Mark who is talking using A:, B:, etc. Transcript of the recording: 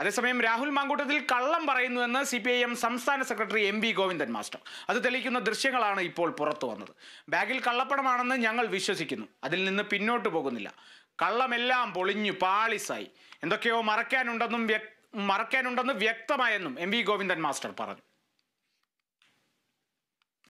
A: അതേസമയം രാഹുൽ മാങ്കൂട്ടത്തിൽ കള്ളം പറയുന്നുവെന്ന് സി പി ഐ എം സംസ്ഥാന secretary M V Govindan master അത് തെളിയിക്കുന്ന ദൃശ്യങ്ങളാണ് ഇപ്പോൾ പുറത്തു വന്നത് ബാഗിൽ കള്ളപ്പണമാണെന്ന് ഞങ്ങൾ വിശ്വസിക്കുന്നു അതിൽ നിന്ന് പിന്നോട്ട് പോകുന്നില്ല കള്ളമെല്ലാം പൊളിഞ്ഞു പാളിസായി എന്തൊക്കെയോ മറയ്ക്കാനുണ്ടെന്നും മറയ്ക്കാനുണ്ടെന്ന് വ്യക്തമായെന്നും എം വി ഗോവിന്ദൻ മാസ്റ്റർ പറഞ്ഞു